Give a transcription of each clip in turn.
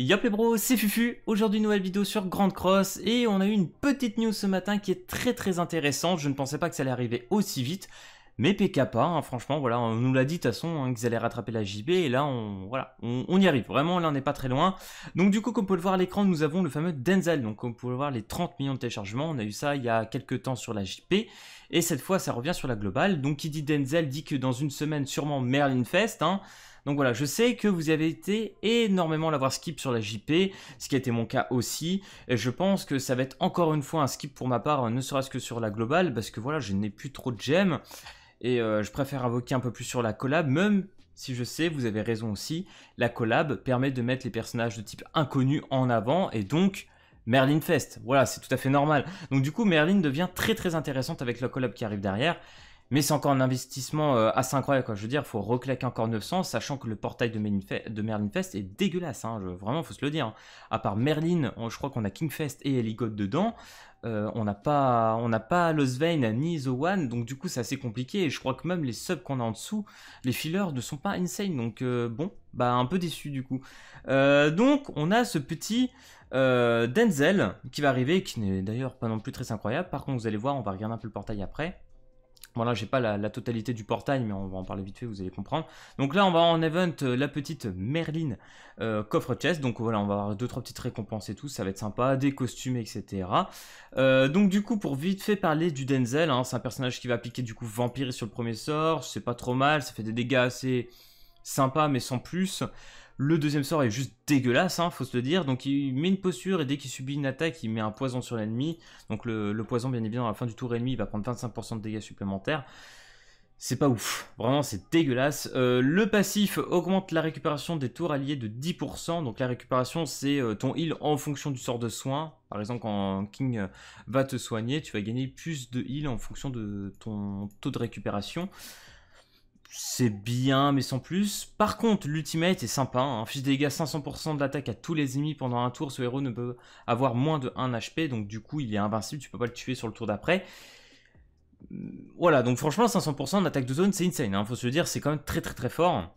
Yop les bros, c'est Fufu, aujourd'hui nouvelle vidéo sur Grand Cross et on a eu une petite news ce matin qui est très très intéressante, je ne pensais pas que ça allait arriver aussi vite, mais PK pas, hein. franchement voilà, on nous l'a dit de toute façon hein, qu'ils allaient rattraper la JB et là on voilà, on, y arrive, vraiment là on n'est pas très loin. Donc du coup comme vous pouvez le voir à l'écran nous avons le fameux Denzel, donc comme vous pouvez le voir les 30 millions de téléchargements, on a eu ça il y a quelques temps sur la JP et cette fois, ça revient sur la globale. Donc, qui dit Denzel dit que dans une semaine, sûrement Merlin Fest. Hein. Donc voilà, je sais que vous avez été énormément l'avoir skip sur la JP, ce qui a été mon cas aussi. Et je pense que ça va être encore une fois un skip pour ma part, ne serait-ce que sur la globale, parce que voilà, je n'ai plus trop de gemmes. Et euh, je préfère invoquer un peu plus sur la collab, même si je sais, vous avez raison aussi, la collab permet de mettre les personnages de type inconnu en avant, et donc Merlin Fest. Voilà, c'est tout à fait normal. Donc du coup, Merlin devient très très intéressante avec la collab qui arrive derrière. Mais c'est encore un investissement euh, assez incroyable. Quoi. Je veux dire, il faut reclaquer encore 900, sachant que le portail de, Merlin Fest est dégueulasse. Vraiment, hein. Je, vraiment, faut se le dire. Hein. À part Merlin, je crois qu'on a Kingfest et Eligot dedans. Euh, on n'a pas, on n'a pas ni The One, donc du coup c'est assez compliqué. Et je crois que même les subs qu'on a en dessous, les fillers ne sont pas insane. Donc euh, bon, bah un peu déçu du coup. donc on a ce petit euh, Denzel, qui va arriver, qui n'est d'ailleurs pas non plus très incroyable. Par contre, vous allez voir, on va regarder un peu le portail après. Voilà, j'ai pas la, totalité du portail, mais on va en parler vite fait, vous allez comprendre. Donc là, on va en event euh, la petite Merlin euh, coffre chest. Donc voilà, on va avoir deux trois petites récompenses et tout, ça va être sympa, des costumes, etc. donc du coup, pour vite fait parler du Denzel, hein, c'est un personnage qui va appliquer du coup vampire sur le premier sort. C'est pas trop mal, ça fait des dégâts assez sympas, mais sans plus. Le deuxième sort est juste dégueulasse, hein, faut se le dire. Donc il met une posture et dès qu'il subit une attaque, il met un poison sur l'ennemi. Donc le, poison, bien évidemment, à la fin du tour ennemi, il va prendre 25% de dégâts supplémentaires. C'est pas ouf, vraiment c'est dégueulasse. Euh, le passif augmente la récupération des tours alliés de 10%, donc la récupération c'est euh, ton heal en fonction du sort de soin. Par exemple quand King euh, va te soigner, tu vas gagner plus de heal en fonction de ton taux de récupération c'est bien, mais sans plus. Par contre, l'ultimate est sympa. Un hein. Fiche des dégâts 500% de l'attaque à tous les ennemis pendant un tour. Ce héros ne peut avoir moins de 1 HP. Donc, du coup, il est invincible. Tu peux pas le tuer sur le tour d'après. Voilà, donc franchement, 500% d'attaque de zone, c'est insane. Il hein. Faut se le dire, c'est quand même très très très fort.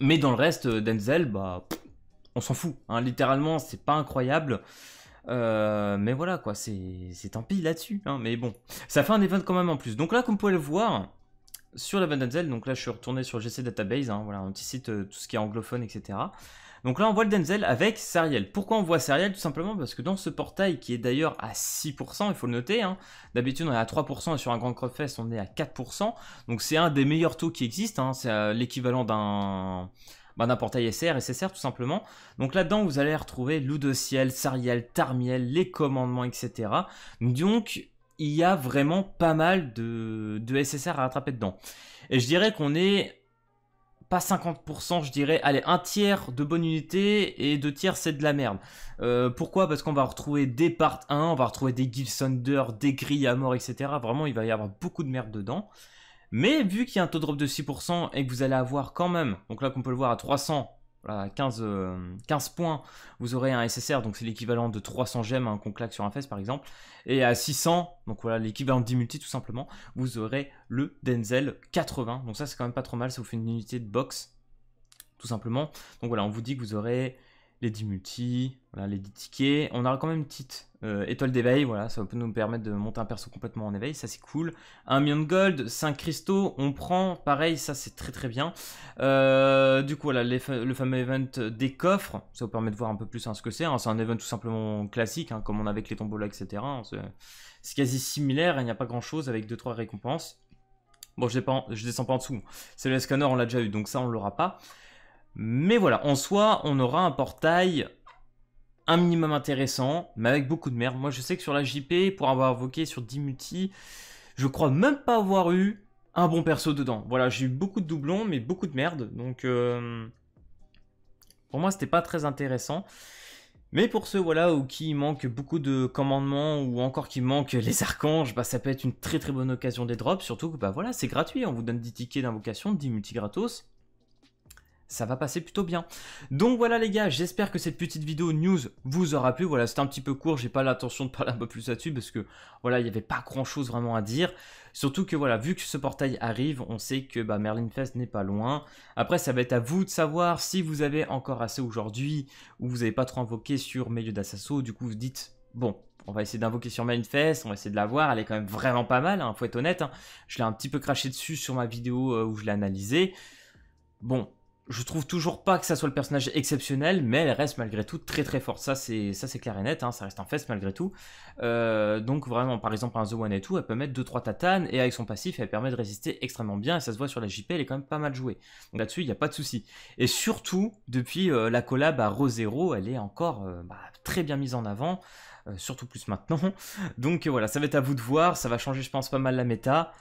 Mais dans le reste, euh, Denzel, bah, on s'en fout. Hein. Littéralement, c'est pas incroyable. Euh, mais voilà quoi, c'est tant pis là-dessus. Hein. Mais bon, ça fait un event quand même en plus. Donc là, comme vous pouvez le voir, sur la Denzel, donc là je suis retourné sur GC Database, hein, voilà, un petit site, euh, tout ce qui est anglophone, etc. Donc là on voit le Denzel avec Sariel. Pourquoi on voit Sariel Tout simplement parce que dans ce portail qui est d'ailleurs à 6%, il faut le noter, hein, d'habitude on est à 3% et sur un grand Crossfest on est à 4%, donc c'est un des meilleurs taux qui existent, hein, c'est euh, l'équivalent d'un bah, d'un portail SR, SSR tout simplement. Donc là-dedans, vous allez retrouver ciel, Sariel, Tarmiel, les commandements, etc. Donc il y a vraiment pas mal de, SSR à rattraper dedans. Et je dirais qu'on est pas 50%, je dirais, allez, un tiers de bonne unité et deux tiers c'est de la merde. Euh, pourquoi Parce qu'on va retrouver des parts 1, on va retrouver des Guild Thunder, des grilles à mort, etc. Vraiment, il va y avoir beaucoup de merde dedans. Mais vu qu'il y a un taux de drop de 6% et que vous allez avoir quand même, donc là qu'on peut le voir à 300, 15, euh, points, vous aurez un SSR, donc c'est l'équivalent de 300 gemmes hein, qu'on claque sur un fesse par exemple. Et à 600, donc voilà l'équivalent de 10 multi tout simplement, vous aurez le Denzel 80. Donc ça c'est quand même pas trop mal, ça vous fait une unité de box tout simplement. Donc voilà, on vous dit que vous aurez les 10 multi, voilà, les 10 tickets. On aura quand même une petite euh, étoile d'éveil, voilà, ça peut nous permettre de monter un perso complètement en éveil, ça c'est cool. Un million de gold, 5 cristaux, on prend, pareil, ça c'est très très bien. Euh, du coup, voilà, le fameux event des coffres, ça vous permet de voir un peu plus hein, ce que c'est. Hein. C'est un event tout simplement classique, hein, comme on a avec les tombolas, etc. c'est quasi similaire, il n'y a pas grand chose avec 2-3 récompenses. Bon, je, ne descends pas en dessous. C'est le scanner, on l'a déjà eu, donc ça on l'aura pas. Mais voilà, en soi, on aura un portail un minimum intéressant, mais avec beaucoup de merde. Moi, je sais que sur la JP, pour avoir invoqué sur multi, je crois même pas avoir eu un bon perso dedans. Voilà, j'ai eu beaucoup de doublons, mais beaucoup de merde. Donc, euh, pour moi, c'était pas très intéressant. Mais pour ceux voilà, qui manquent beaucoup de commandements ou encore qui manquent les archanges, bah, ça peut être une très très bonne occasion des drops. Surtout que bah, voilà, c'est gratuit, on vous donne 10 tickets d'invocation, 10 multi gratos ça va passer plutôt bien. Donc voilà les gars, j'espère que cette petite vidéo news vous aura plu. Voilà, c'était un petit peu court, j'ai pas l'intention de parler un peu plus là-dessus parce que voilà, il n'y avait pas grand-chose vraiment à dire. Surtout que voilà, vu que ce portail arrive, on sait que bah, Merlin Fest n'est pas loin. Après, ça va être à vous de savoir si vous avez encore assez aujourd'hui ou vous n'avez pas trop invoqué sur Milieu d'Assasso. Du coup, vous dites, bon, on va essayer d'invoquer sur Fest, on va essayer de la voir, elle est quand même vraiment pas mal, hein, faut être honnête. Hein. Je l'ai un petit peu craché dessus sur ma vidéo euh, où je l'ai analysée. Bon, je trouve toujours pas que ça soit le personnage exceptionnel, mais elle reste malgré tout très très forte. Ça c'est ça c'est clair et net, hein, ça reste un fest malgré tout. Euh, donc vraiment, par exemple un The One et tout, elle peut mettre 2-3 tatanes et avec son passif, elle permet de résister extrêmement bien. Et ça se voit sur la JP, elle est quand même pas mal jouée. Donc là-dessus, il n'y a pas de souci. Et surtout depuis euh, la collab à Rosero, elle est encore euh, bah, très bien mise en avant. surtout plus maintenant. Donc voilà, ça va être à vous de voir, ça va changer je pense pas mal la méta.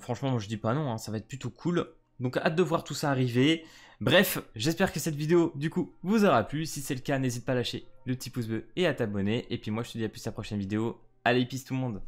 franchement, moi je dis pas non, hein, ça va être plutôt cool. Donc hâte de voir tout ça arriver. Bref, j'espère que cette vidéo, du coup, vous aura plu. Si c'est le cas, n'hésite pas à lâcher le petit pouce bleu et à t'abonner. Et puis moi, je te dis à plus à la prochaine vidéo. Allez, peace tout le monde